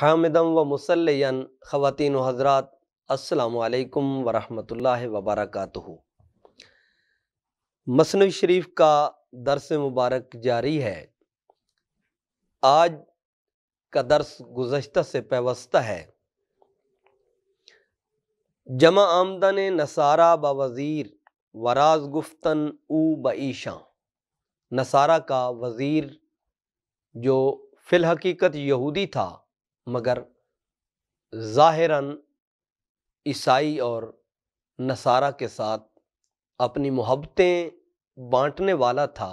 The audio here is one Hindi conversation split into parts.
हामिदम व मुसलन ख़वान हज़रात असलकम वरहमल वबरक मसनू शरीफ का दरस मुबारक जारी है आज का दरस गुज्त से पैवस्ता है जमा आमदन नसारा वज़ीर वराज गुफ्तन ऊ बईशा नसारा का वज़ीर जो फ़िलहकीकत यहूदी था मगर ज़ाहिरन ईसाई और नसारा के साथ अपनी मोहब्बतें बांटने वाला था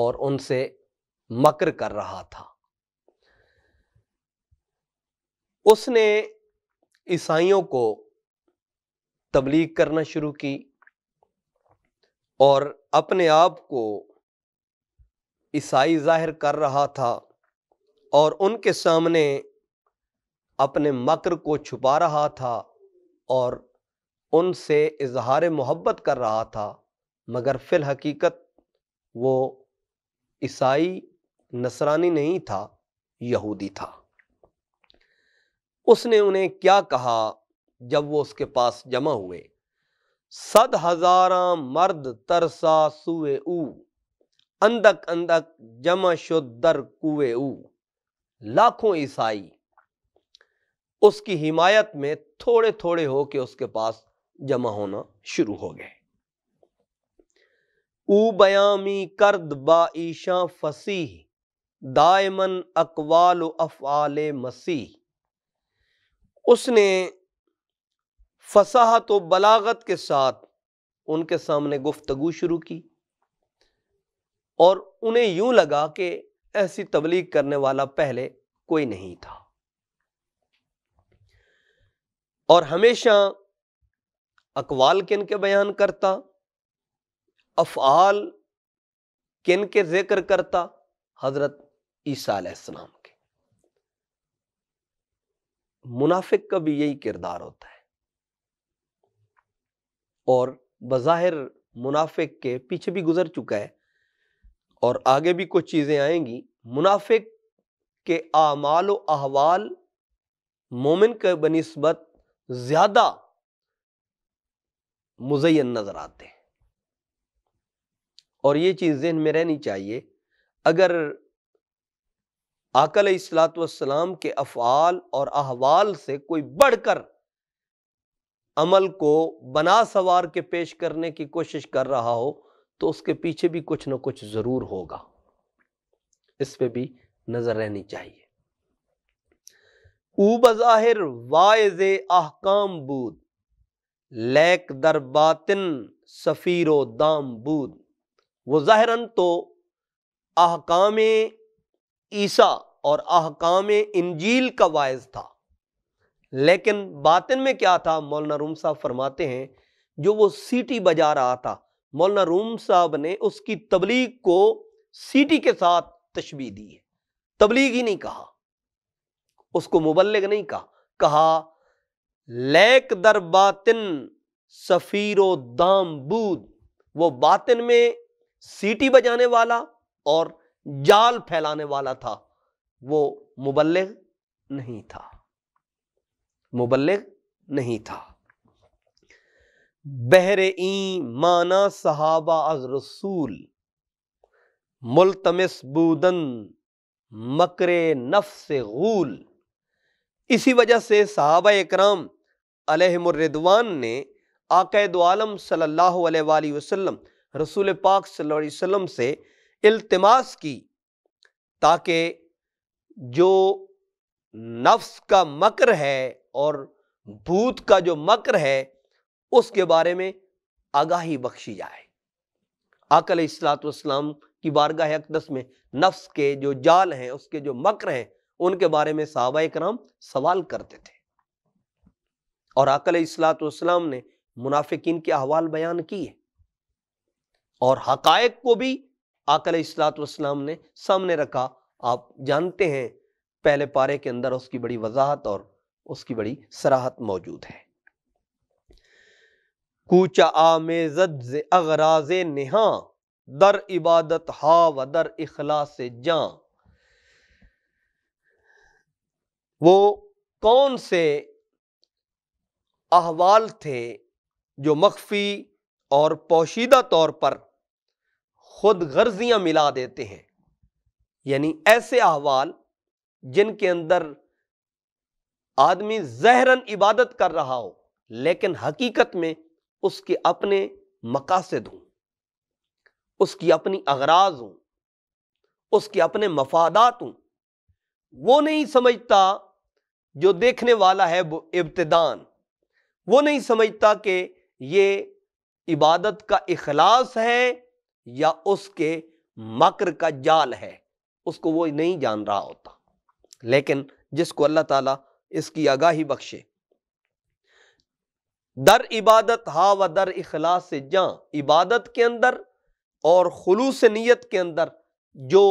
और उनसे मकर कर रहा था उसने ईसाइयों को तबलीग करना शुरू की और अपने आप को ईसाई जाहिर कर रहा था और उनके सामने अपने मकर को छुपा रहा था और उनसे इजहार मोहब्बत कर रहा था मगर फिल हकीकत वो ईसाई नसरानी नहीं था यहूदी था उसने उन्हें क्या कहा जब वो उसके पास जमा हुए सद हजारा मर्द तरसा सुए ऊ अंदक अंदक जमा शुद्दर कुए ऊ लाखों ईसाई उसकी हिमायत में थोड़े थोड़े होके उसके पास जमा होना शुरू हो गए ऊ बयामी कर्द बाईशा फसीह दायमन अकवाल अफआल मसीह उसने फसाहत तो व बलागत के साथ उनके सामने गुफ्तगु शुरू की और उन्हें यूं लगा कि ऐसी तबलीग करने वाला पहले कोई नहीं था और हमेशा अकवाल किन के बयान करता अफआल किन के जिक्र करता हजरत ईसा के मुनाफिक का भी यही किरदार होता है और बज़ाहिर मुनाफिक के पीछे भी गुजर चुका है और आगे भी कुछ चीज़ें आएंगी मुनाफिक के आमाल अहवाल मोमिन के बनस्बत ज़्यादा मुजैन नज़र आते हैं और ये चीज़ जहन में रहनी चाहिए अगर आकल असलातम के अफ़ाल और अहवाल से कोई बढ़कर अमल को बना सवार के पेश करने की कोशिश कर रहा हो तो उसके पीछे भी कुछ ना कुछ ज़रूर होगा इस पे भी नज़र रहनी चाहिए ऊ बज़ाहिर वाइज आहकाम बूद लैक दर बातिन सफ़ीर दाम बूद वो ज़ाहरन तो अहकाम ईसा और आहकाम इंजील का वाइज था लेकिन बातिन में क्या था मौलाना रूम साहब फरमाते हैं जो वो सीटी बजा रहा था मौलाना रूम साहब ने उसकी तबलीग को सीटी के साथ तशबी दी है तबलीग ही नहीं कहा उसको मुबलग नहीं कहा कहा लैक दर बातिन सफ़ीरो दाम बूद वो बातिन में सीटी बजाने वाला और जाल फैलाने वाला था वो मुबलग नहीं था मुबलग नहीं था बहर ई माना सहाबा अज रसूल मुलतमिस बूदन मकर से गूल इसी वजह से सहाबा इकराम अलहमरिदवान ने आकद आलम सल्ला अलैहि रसूल पाक सल्लम से इल्तमास की ताकि जो नफ्स का मकर है और भूत का जो मकर है उसके बारे में आगाही बख्शी जाए आकल असलातम की बारगाह अकदस में नफ्स के जो जाल हैं उसके जो मकर हैं उनके बारे में साहबा कराम सवाल करते थे और आकल असलातम ने मुनाफिकीन के अहवाल बयान किए और हकायक को भी आकल असलातम ने सामने रखा आप जानते हैं पहले पारे के अंदर उसकी बड़ी वजाहत और उसकी बड़ी सराहत मौजूद है कूचा ज़े अगराज नेहा दर इबादत हा व दर इखलास जां वो कौन से अहवाल थे जो मख्फी और पोशीदा तौर पर खुद गर्जियाँ मिला देते हैं यानी ऐसे अहवाल जिनके अंदर आदमी जहरन इबादत कर रहा हो लेकिन हकीकत में उसके अपने मकासद हों उसकी अपनी अगराज हों उसके अपने मफादात हों वो नहीं समझता जो देखने वाला है वो इब्तदान वो नहीं समझता कि ये इबादत का अखलास है या उसके मकर का जाल है उसको वो नहीं जान रहा होता लेकिन जिसको अल्लाह ताला इसकी आगाही बख्शे दर इबादत हा व दर इखलास से जा इबादत के अंदर और खलूस नीयत के अंदर जो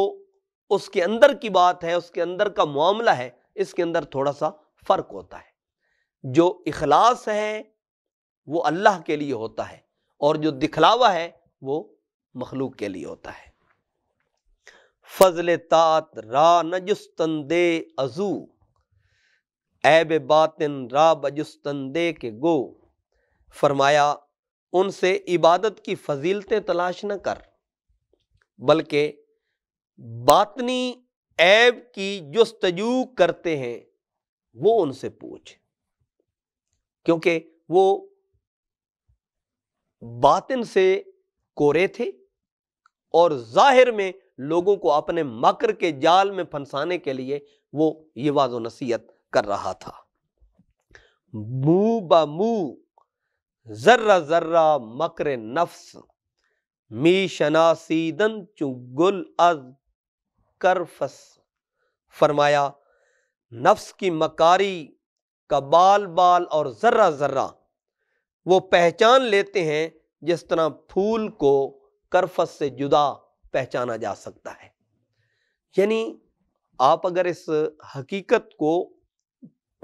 उसके अंदर की बात है उसके अंदर का मामला है इसके अंदर थोड़ा सा फ़र्क होता है जो इखलास है वो अल्लाह के लिए होता है और जो दिखलावा है वो मखलूक के लिए होता है फजल तात रा नजुस्तंदे अजू ऐब बातिन रा बजुस्तंदे के गो फरमाया उनसे इबादत की फजीलतें तलाश न कर बल्कि बातनी ऐब की जस्तजू करते हैं वो उनसे पूछ क्योंकि वो बातिन से कोरे थे और जाहिर में लोगों को अपने मकर के जाल में फंसाने के लिए वो ये वाजो नसीहत कर रहा था मुंह ब मुंह जर्रा जर्रा मकर नफ्स मी शनासीदन चुगुल अज करफस फरमाया नफ्स की मकारी का बाल बाल और ज़र्रा ज़र्रा वो पहचान लेते हैं जिस तरह फूल को करफस से जुदा पहचाना जा सकता है यानी आप अगर इस हकीकत को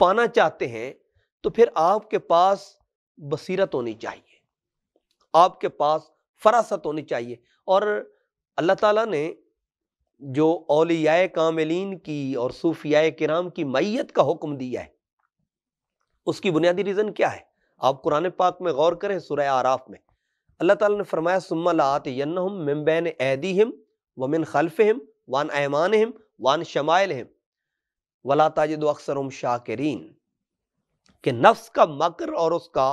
पाना चाहते हैं तो फिर आपके पास बसीरत होनी चाहिए आपके पास फरासत होनी चाहिए और अल्लाह ताला ने जो अलियाए कामिलीन की और सूफियाए कराम की मैत का हुक्म दिया है उसकी बुनियादी रीज़न क्या है आप कुरान पाक में गौर करें सुरह आराफ में अल्लाह ताला ने फरमाया सुम्मा लातम मम्बैन एदीम वमिन खलफ़म वान ऐमान वान शमायल वला ताजद अक्सर शाकरीन कि नफ्स का मकर और उसका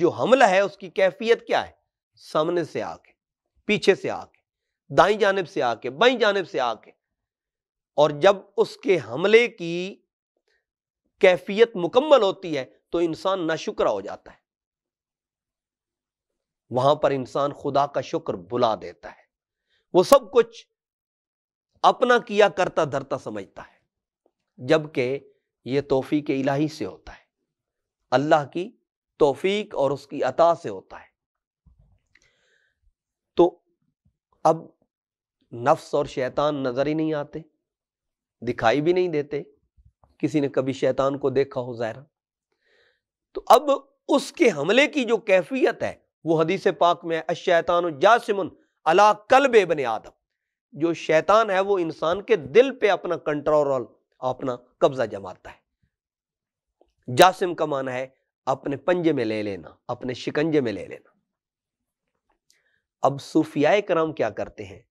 जो हमला है उसकी कैफियत क्या है सामने से आके पीछे से आके दाई जानब से आके बाई जानब से आके और जब उसके हमले की कैफियत मुकम्मल होती है तो इंसान नाशुक्रा हो जाता है वहां पर इंसान खुदा का शुक्र बुला देता है वो सब कुछ अपना किया करता धरता समझता है जबकि ये तोहफी के इलाही से होता है अल्लाह की तोफीक और उसकी अता से होता है तो अब नफ्स और शैतान नज़र ही नहीं आते दिखाई भी नहीं देते किसी ने कभी शैतान को देखा हो ज़ायरा तो अब उसके हमले की जो कैफियत है वो हदीस पाक में है जासमन अला कल बेबन आदम जो शैतान है वो इंसान के दिल पे अपना कंट्रोल अपना कब्जा जमाता है जासिम का माना है अपने पंजे में ले लेना अपने शिकंजे में ले लेना अब सूफिया कराम क्या करते हैं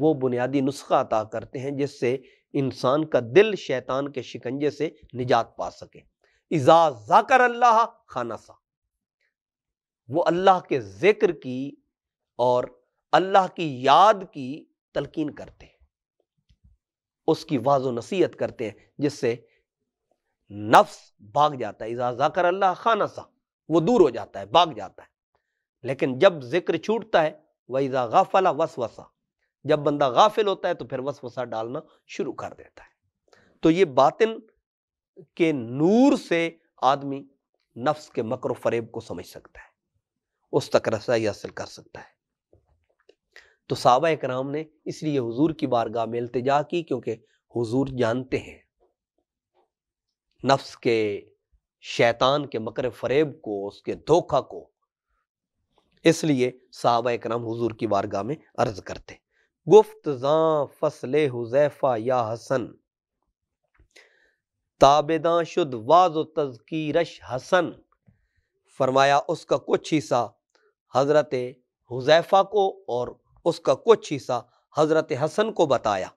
वो बुनियादी नुस्खा अता करते हैं जिससे इंसान का दिल शैतान के शिकंजे से निजात पा सके इजा जाकर अल्लाह खाना सा वो अल्लाह के जिक्र की और अल्लाह की याद की तलकीन करते हैं उसकी वाजो नसीहत करते हैं जिससे नफ्स भाग जाता है इजाजा कर अल्लाह सा वो दूर हो जाता है भाग जाता है लेकिन जब जिक्र छूटता है इजा गाफला वसा जब बंदा गाफिल होता है तो फिर वस वसा डालना शुरू कर देता है तो ये बातिन के नूर से आदमी नफ्स के मकर फरेब को समझ सकता है उस तक रसाई हासिल कर सकता है तो साहबा कराम ने इसलिए हुजूर की बारगाह में अल्तजा की क्योंकि हुजूर जानते हैं नफ्स के शैतान के मकर फरेब को उसके धोखा को इसलिए साहब कराम हुजूर की वारगाह में अर्ज करते गुफ्त जां फसल हुजैफा या हसन ताबेदा शुद्ध वाज तजकीरश हसन फरमाया उसका कुछ हिस्सा हज़रत हुजैफा को और उसका कुछ हिस्सा हज़रत हसन को बताया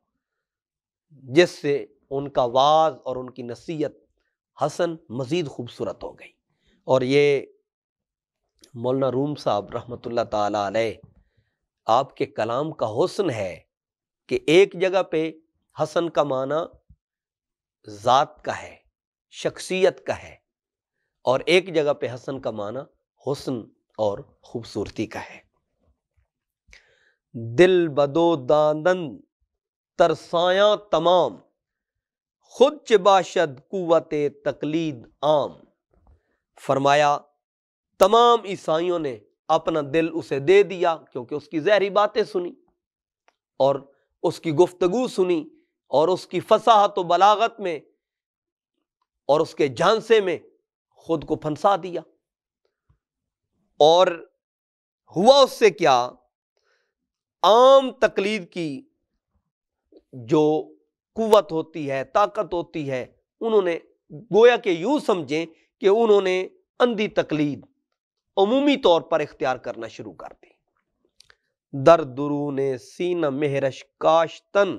जिससे उनका वाज और उनकी नसीहत हसन मज़ीद खूबसूरत हो गई और ये मौलाना रूम साहब रहमत ला आपके कलाम का हसन है कि एक जगह पे हसन का माना ज़ात का है शख्सियत का है और एक जगह पे हसन का माना हसन और ख़ूबसूरती का है दिल बदो दानंद तरसाया तमाम खुद चबाशद कुत तकलीद आम फरमाया तमाम ईसाइयों ने अपना दिल उसे दे दिया क्योंकि उसकी जहरी बातें सुनी और उसकी गुफ्तगु सुनी और उसकी फसाहत बलागत में और उसके झांसे में खुद को फंसा दिया और हुआ उससे क्या आम तकलीद की जो कुवत होती है ताकत होती है उन्होंने गोया के यूँ समझें कि उन्होंने अंधी तकलीद अमूमी तौर पर इख्तियार करना शुरू कर दी दर दुरू ने सीन मेहरश काशतन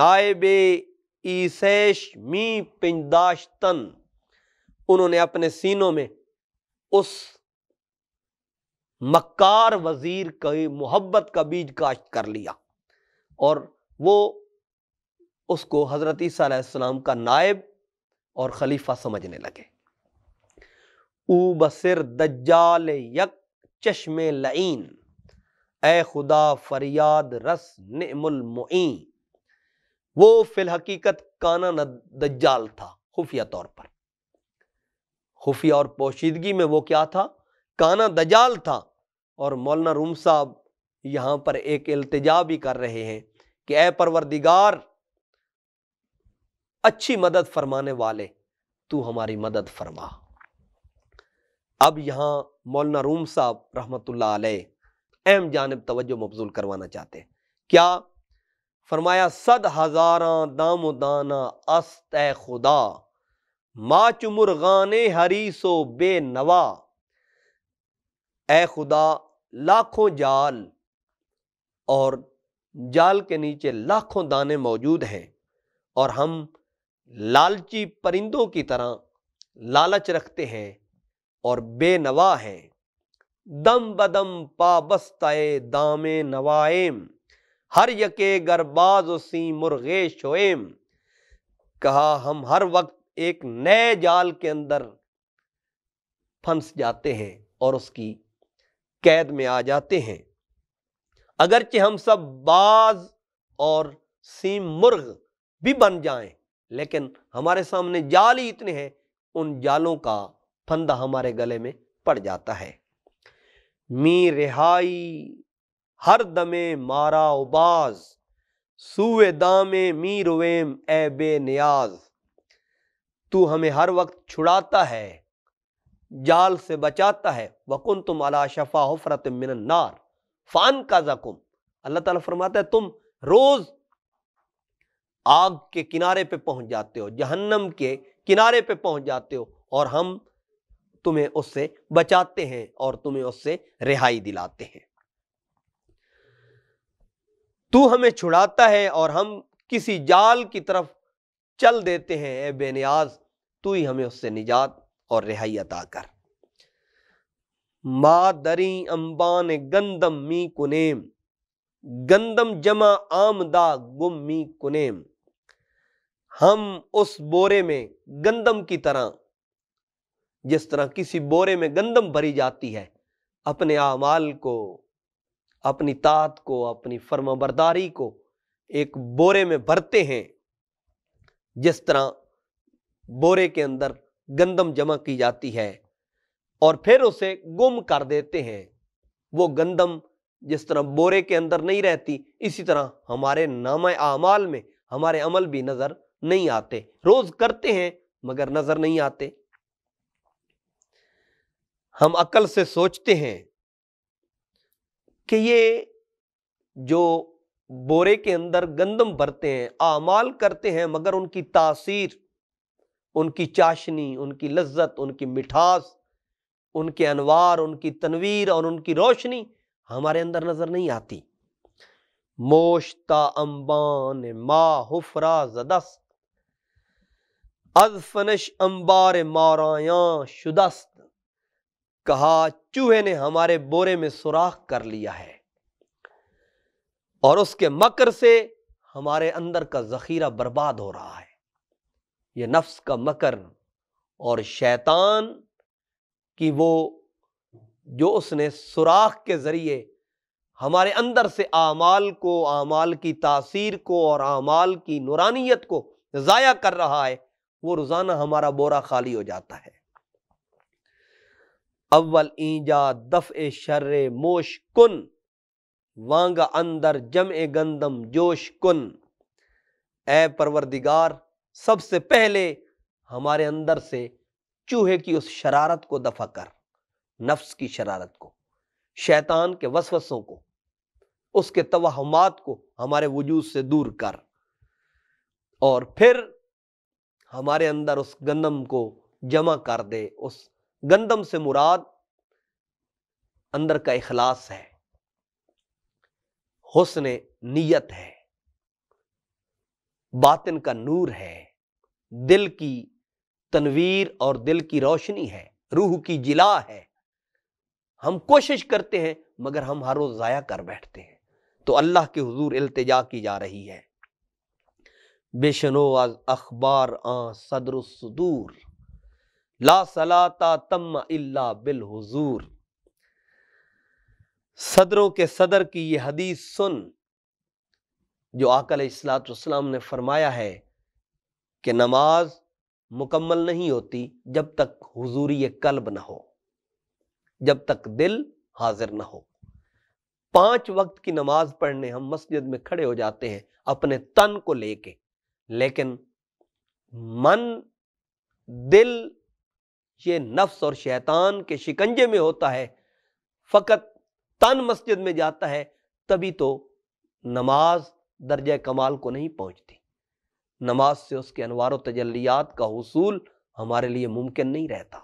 नायबे ईसैश मी पिंदाशतन उन्होंने अपने सीनों में उस मक्कार वजीर की मोहब्बत का बीज काश्त कर लिया और वो उसको हज़रत ईसीम का नायब और खलीफा समझने लगे ऊ बसर दज्जाल यक चश्मे लईन ए खुदा फरियाद रस नमी वो फिलहकीकत काना दज्जाल था खुफिया तौर पर खुफिया और पोशीदगी में वो क्या था काना दजाल था और मौलाना रूम साहब यहाँ पर एक अल्तजा भी कर रहे हैं कि ए परवरदिगार अच्छी मदद फरमाने वाले तू हमारी मदद फरमा अब यहां मौलाना रूम साहब रहमत अहम जानब तवज्जो मबजूल करवाना चाहते हैं क्या फरमाया सद हजारा दामो दाना अस्त खुदा माच मुर्गाने बे नवा ए खुदा लाखों जाल और जाल के नीचे लाखों दाने मौजूद हैं और हम लालची परिंदों की तरह लालच रखते हैं और बेनवा हैं दम बदम पाबस्ताए दामे नवाएम हर यके गरबाज सी मुर्गे शोएम कहा हम हर वक्त एक नए जाल के अंदर फंस जाते हैं और उसकी कैद में आ जाते हैं अगरचे हम सब बाज और सीम मुर्ग भी बन जाएं लेकिन हमारे सामने जाल ही इतने हैं उन जालों का फंदा हमारे गले में पड़ जाता है मी रिहाई हर दमे मारा उबाज सूए दामे मी रुवेम ए बे न्याज तू हमें हर वक्त छुड़ाता है जाल से बचाता है वकुन तुम अला शफा हफरत नार फान का जकुम अल्लाह ताला फरमाता है तुम रोज़ आग के किनारे पे पहुंच जाते हो जहन्नम के किनारे पे पहुंच जाते हो और हम तुम्हें उससे बचाते हैं और तुम्हें उससे रिहाई दिलाते हैं तू हमें छुड़ाता है और हम किसी जाल की तरफ चल देते हैं ए बेनियाज तू ही हमें उससे निजात और रिहाई अता कर मा दरी अम्बान गंदम मी कुनेम गंदम जमा आमदा गुम मी कुनेम हम उस बोरे में गंदम की तरह जिस तरह किसी बोरे में गंदम भरी जाती है अपने आमाल को अपनी तात को अपनी फर्माबरदारी को एक बोरे में भरते हैं जिस तरह बोरे के अंदर गंदम जमा की जाती है और फिर उसे गुम कर देते हैं वो गंदम जिस तरह बोरे के अंदर नहीं रहती इसी तरह हमारे नाम आमाल में हमारे अमल भी नज़र नहीं आते रोज करते हैं मगर नजर नहीं आते हम अकल से सोचते हैं कि ये जो बोरे के अंदर गंदम भरते हैं आमाल करते हैं मगर उनकी तासीर उनकी चाशनी उनकी लज्जत उनकी मिठास उनके अनवार उनकी तनवीर और उनकी रोशनी हमारे अंदर नज़र नहीं आती मोशता अम्बान मा हुफरा जदस अज फनश अंबार माराया शुदस्त कहा चूहे ने हमारे बोरे में सुराख कर लिया है और उसके मकर से हमारे अंदर का जखीरा बर्बाद हो रहा है यह नफ्स का मकर और शैतान की वो जो उसने सुराख के ज़रिए हमारे अंदर से आमाल को आमाल की तासीर को और आमाल की नुरानियत को ज़ाया कर रहा है वो रोज़ाना हमारा बोरा खाली हो जाता है अव्वल ईजा दफ़ ए शर्र मोश कुन वांग अंदर जम ए गंदम जोश कन ए परवरदिगार सबसे पहले हमारे अंदर से चूहे की उस शरारत को दफ़ा कर नफ्स की शरारत को शैतान के वसवसों को उसके तोहमात को हमारे वजूद से दूर कर और फिर हमारे अंदर उस गंदम को जमा कर दे उस गंदम से मुराद अंदर का इखलास है हुसन नीयत है बातिन का नूर है दिल की तनवीर और दिल की रोशनी है रूह की जिला है हम कोशिश करते हैं मगर हम हर रोज ज़ाया कर बैठते हैं तो अल्लाह के हजूर अल्तजा की जा रही है बेशनो आज अखबार आ सदरसूर ला सलाता तम इल्ला बिल हुजूर सदरों के सदर की ये हदीस सुन जो आकल इस्लाम ने फरमाया है कि नमाज मुकम्मल नहीं होती जब तक हुजूरी कल्ब ना हो जब तक दिल हाजिर ना हो पांच वक्त की नमाज पढ़ने हम मस्जिद में खड़े हो जाते हैं अपने तन को लेके लेकिन मन दिल ये नफ्स और शैतान के शिकंजे में होता है फ़कत तन मस्जिद में जाता है तभी तो नमाज दर्ज कमाल को नहीं पहुंचती नमाज से उसके अनवार तजलियात का हसूल हमारे लिए मुमकिन नहीं रहता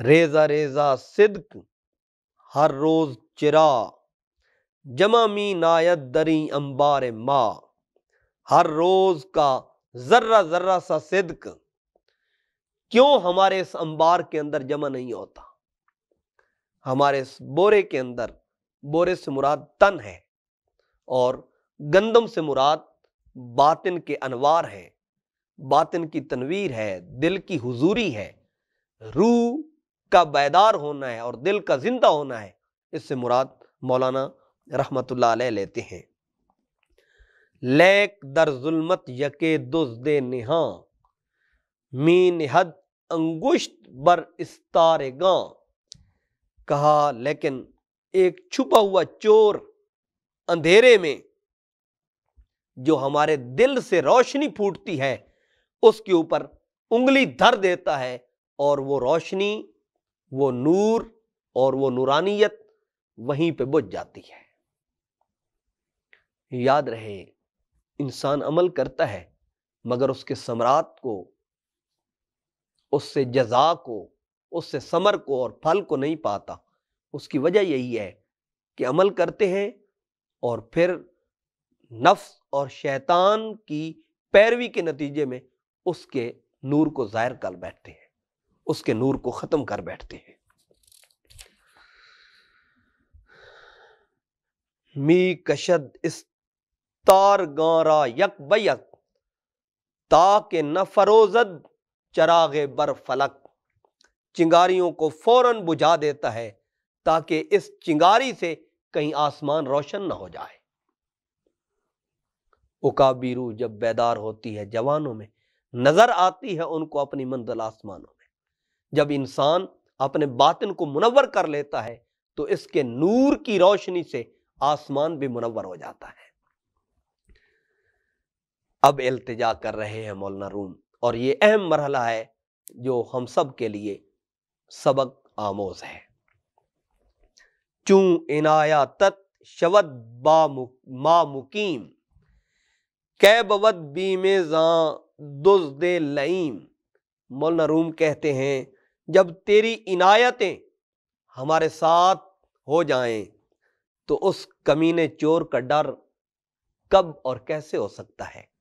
रेजा रेजा सिद्क हर रोज चिरा जमा मी नायत दरी अंबार माँ हर रोज का जर्रा जर्रा सा सिद्क क्यों हमारे इस अंबार के अंदर जमा नहीं होता हमारे इस बोरे के अंदर बोरे से मुराद तन है और गंदम से मुराद बातिन के अनवार हैं बातिन की तनवीर है दिल की हुजूरी है रूह का बैदार होना है और दिल का जिंदा होना है इससे मुराद मौलाना रहमतुल्लाह लेते हैं लैक दर जुलमत यके दुजद नहा मीन हद अंगुश्त बर इस्तारे गां कहा लेकिन एक छुपा हुआ चोर अंधेरे में जो हमारे दिल से रोशनी फूटती है उसके ऊपर उंगली धर देता है और वो रोशनी वो नूर और वो नूरानियत वहीं पे बुझ जाती है याद रहे इंसान अमल करता है मगर उसके समरात को उससे जजा को उससे समर को और फल को नहीं पाता उसकी वजह यही है कि अमल करते हैं और फिर नफ्स और शैतान की पैरवी के नतीजे में उसके नूर को ज़ाहिर कर बैठते हैं उसके नूर को ख़त्म कर बैठते हैं मी कशद इस तार गारा यक ता ताके न फरोजद चराग बर फलक चिंगारियों को फौरन बुझा देता है ताकि इस चिंगारी से कहीं आसमान रोशन ना हो जाए उकाबीरू जब बेदार होती है जवानों में नजर आती है उनको अपनी मंजिल आसमानों में जब इंसान अपने बातिन को मुनवर कर लेता है तो इसके नूर की रोशनी से आसमान भी मुनवर हो जाता है अब अल्तजा कर रहे हैं मौलाना रूम और ये अहम मरहला है जो हम सब के लिए सबक आमोज है चूं इनाया तत् शवद बा मुक, मा मुकीम बीमे जा दुज दे लईम मौलाना रूम कहते हैं जब तेरी इनायतें हमारे साथ हो जाएं तो उस कमीने चोर का डर कब और कैसे हो सकता है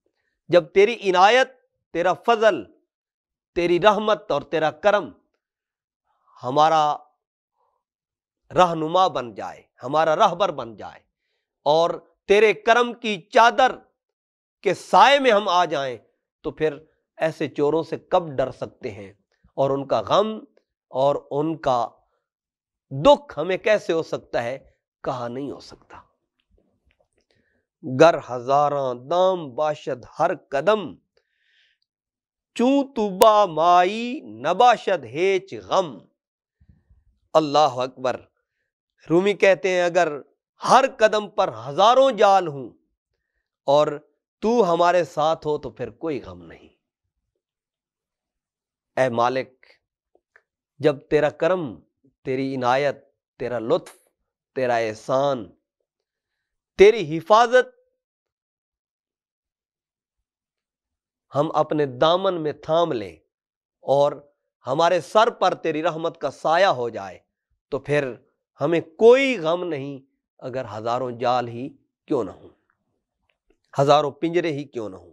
जब तेरी इनायत तेरा फजल तेरी रहमत और तेरा करम हमारा रहनुमा बन जाए हमारा रहबर बन जाए और तेरे करम की चादर के साय में हम आ जाएं तो फिर ऐसे चोरों से कब डर सकते हैं और उनका गम और उनका दुख हमें कैसे हो सकता है कहा नहीं हो सकता गर हजारा दाम बाशद हर कदम चू तुबा माई नबाशद हेच गम अल्लाह अकबर रूमी कहते हैं अगर हर कदम पर हजारों जाल हूं और तू हमारे साथ हो तो फिर कोई गम नहीं ए मालिक जब तेरा करम तेरी इनायत तेरा लुत्फ तेरा एहसान तेरी हिफाजत हम अपने दामन में थाम लें और हमारे सर पर तेरी रहमत का साया हो जाए तो फिर हमें कोई गम नहीं अगर हजारों जाल ही क्यों ना हो हजारों पिंजरे ही क्यों ना हो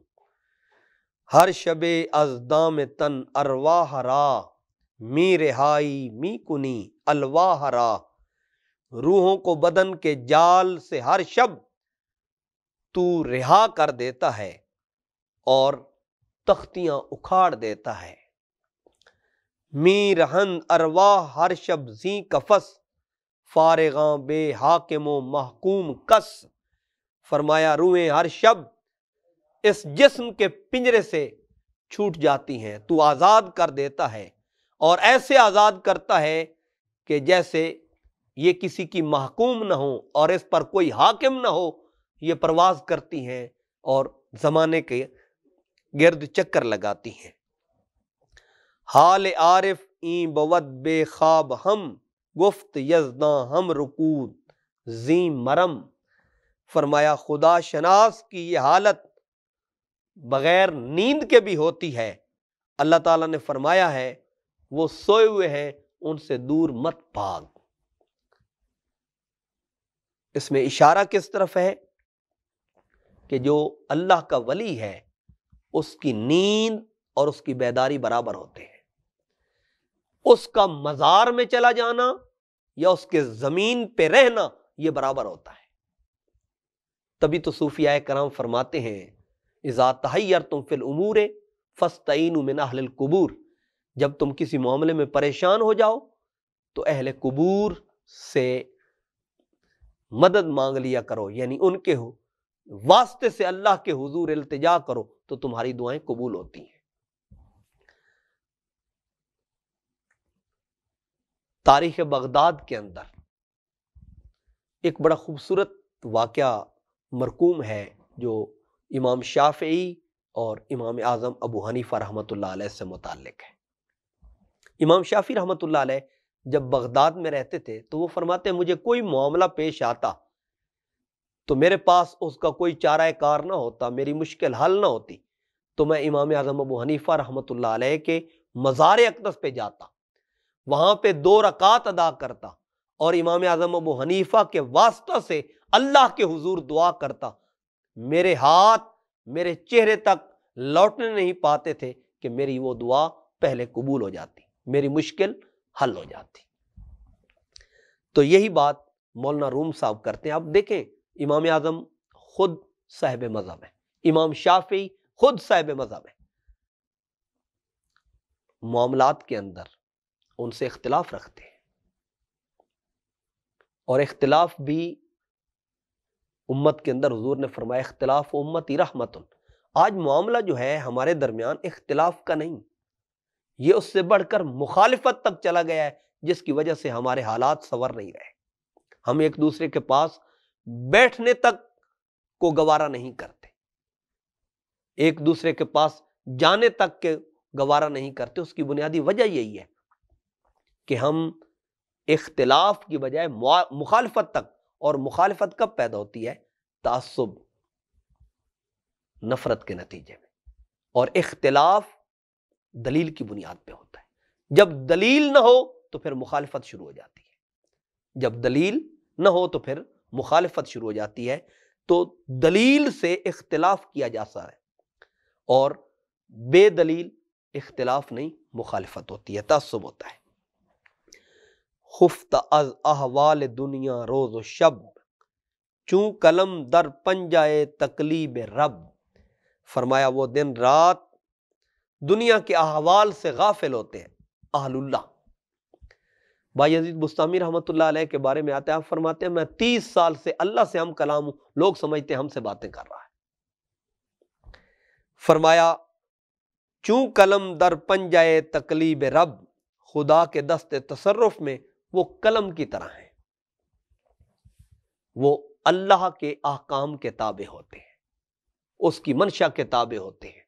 हर शबे अजदाम तन अरवाहरा मी रिहाई मी कुनी अलवाहरा रूहों को बदन के जाल से हर शब तू रिहा कर देता है और तख्तियां उखाड़ देता है मीर रहन अरवाह हर शब जी कफस फारेगा बे हाकिमो महकूम कस फरमाया रूहें हर शब इस जिस्म के पिंजरे से छूट जाती हैं तू आज़ाद कर देता है और ऐसे आज़ाद करता है कि जैसे ये किसी की महकूम ना हो और इस पर कोई हाकिम ना हो ये प्रवास करती हैं और ज़माने के गिरद चक्कर लगाती हैं हाल आरिफ ई बवत खाब हम गुफ्त यजदा हम रुकूद जी मरम फरमाया खुदा शनास की ये हालत बग़ैर नींद के भी होती है अल्लाह ताला ने फरमाया है वो सोए हुए हैं उनसे दूर मत भाग इसमें इशारा किस तरफ है कि जो अल्लाह का वली है उसकी नींद और उसकी बेदारी बराबर होते हैं उसका मज़ार में चला जाना या उसके ज़मीन पे रहना ये बराबर होता है तभी तो सूफिया कराम फरमाते हैं इज़ा तहैर तुम फिल उमूर फ़स्तन मिन कबूर जब तुम किसी मामले में परेशान हो जाओ तो अहल कबूर से मदद मांग लिया करो यानी उनके हो वास्ते से अल्लाह के हुजूर इल्तिजा करो तो तुम्हारी दुआएं कबूल होती हैं तारीख बगदाद के अंदर एक बड़ा खूबसूरत वाक़ मरकूम है जो इमाम शाफी और इमाम आज़म अबू हनीफ़ा रहमत से मुतक है इमाम शाफी रहमत जब बगदाद में रहते थे तो वो फरमाते मुझे कोई मामला पेश आता तो मेरे पास उसका कोई चारा कार ना होता मेरी मुश्किल हल ना होती तो मैं इमाम आजम अबू हनीफ़ा रहमत के मज़ार अकदस पे जाता वहाँ पे दो रकात अदा करता और इमाम आजम अबू हनीफ़ा के वास्ता से अल्लाह के हुजूर दुआ करता मेरे हाथ मेरे चेहरे तक लौटने नहीं पाते थे कि मेरी वो दुआ पहले कबूल हो जाती मेरी मुश्किल हल हो जाती तो यही बात मौलाना रूम साहब करते हैं आप देखें इमाम आज़म खुद साहब मज़हब है इमाम शाफी खुद साहब मज़हब है मामलात के अंदर उनसे इख्तलाफ रखते हैं और इख्तलाफ भी उम्मत के अंदर हजूर ने फरमाया इख्तलाफ उम्मत ही रहमत आज मामला जो है हमारे दरमियान इख्तलाफ का नहीं ये उससे बढ़कर मुखालफत तक चला गया है जिसकी वजह से हमारे हालात संवर नहीं रहे हम एक दूसरे के पास बैठने तक को गवारा नहीं करते एक दूसरे के पास जाने तक के गवारा नहीं करते उसकी बुनियादी वजह यही है कि हम इख्तलाफ की बजाय मुखालफत तक और मुखालफत कब पैदा होती है तासुब नफरत के नतीजे में और इख्तलाफ दलील की बुनियाद पे होता है जब दलील ना हो तो फिर मुखालफत शुरू हो जाती है जब दलील ना हो तो फिर मुखालफत शुरू हो जाती है तो दलील से इख्तलाफ किया जाता है और बेदलील इख्तलाफ नहीं मुखालफत होती है तस्ब होता है खुफ्त अज अहवाल दुनिया रोज शब चूं कलम दर पंजाए तकलीब रब फरमाया वो दिन रात दुनिया के अहवाल से गाफिल होते हैं आहलुल्ला भाई अजीत बुस्तामी रहमत के बारे में आते हैं आप फरमाते हैं मैं तीस साल से अल्लाह से हम कलाम हूं लोग समझते हैं हमसे बातें कर रहा है फरमाया चूं कलम दर जाए तकलीब रब खुदा के दस्त तसरफ में वो कलम की तरह है वो अल्लाह के आकाम के ताबे होते हैं उसकी मंशा के ताबे होते हैं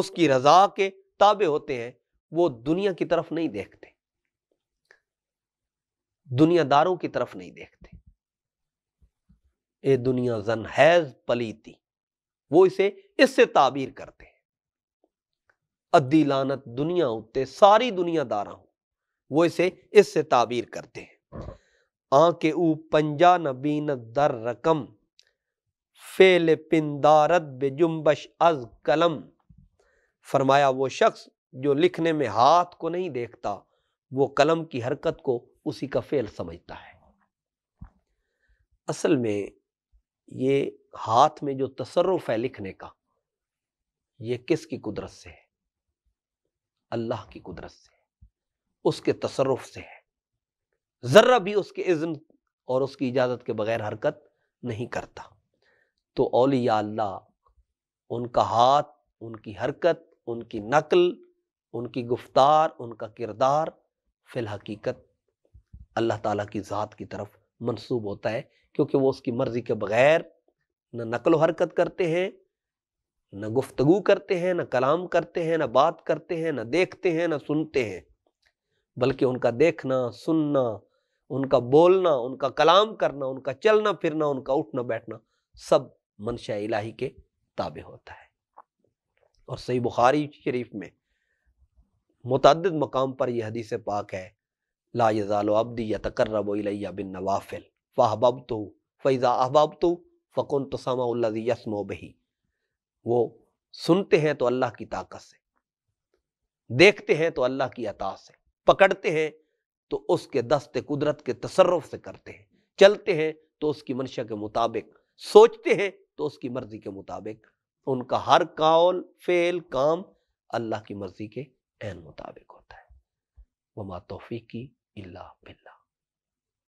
उसकी रजा के ताबे होते हैं वो दुनिया की तरफ नहीं देखते दुनियादारों की तरफ नहीं देखते ए दुनिया जन हैज पलीती वो इसे इससे ताबीर करते हैं अद्दी लानत दुनिया उत्ते सारी दुनियादारा हूं वो इसे इससे ताबीर करते हैं आके ऊ पंजा नबीन दर रकम फेल पिंदारत बेजुम्बश अज कलम फरमाया वो शख्स जो लिखने में हाथ को नहीं देखता वो कलम की हरकत को उसी का फेल समझता है असल में ये हाथ में जो तसरफ है लिखने का ये किसकी कुदरत से है अल्लाह की कुदरत से उसके तसरफ से है ज़र्रा भी उसके इज़्न और उसकी इजाज़त के बगैर हरकत नहीं करता तो अलिया अल्लाह उनका हाथ उनकी हरकत उनकी नकल उनकी गुफ्तार उनका किरदार फिल हकीकत अल्लाह ताला की ज़ात की तरफ मंसूब होता है क्योंकि वो उसकी मर्ज़ी के बग़ैर न नकल हरकत करते हैं न गुफ्तगु करते हैं न कलाम करते हैं न बात करते हैं न देखते हैं न सुनते हैं बल्कि उनका देखना सुनना उनका बोलना उनका कलाम करना उनका चलना फिरना उनका उठना बैठना सब मनशा इलाही के ताबे होता है और सही बुखारी शरीफ में मुतद मकाम पर यह हदीस पाक है ला यजालो अब्दी या तकर्रब इलैया बिन नवाफिल फ़ाहबब तो फ़ैज़ा अहबब तो फ़कुन तसमा यसमो बही वो सुनते हैं तो अल्लाह की ताकत से देखते हैं तो अल्लाह की अता से पकड़ते हैं तो उसके दस्ते कुदरत के तसरफ से करते हैं चलते हैं तो उसकी मंशा के मुताबिक सोचते हैं तो उसकी मर्जी के मुताबिक उनका हर कौल फेल काम अल्लाह की मर्जी के एन मुताबिक होता है वमा तोफ़ी की अल्लाह बिल्ला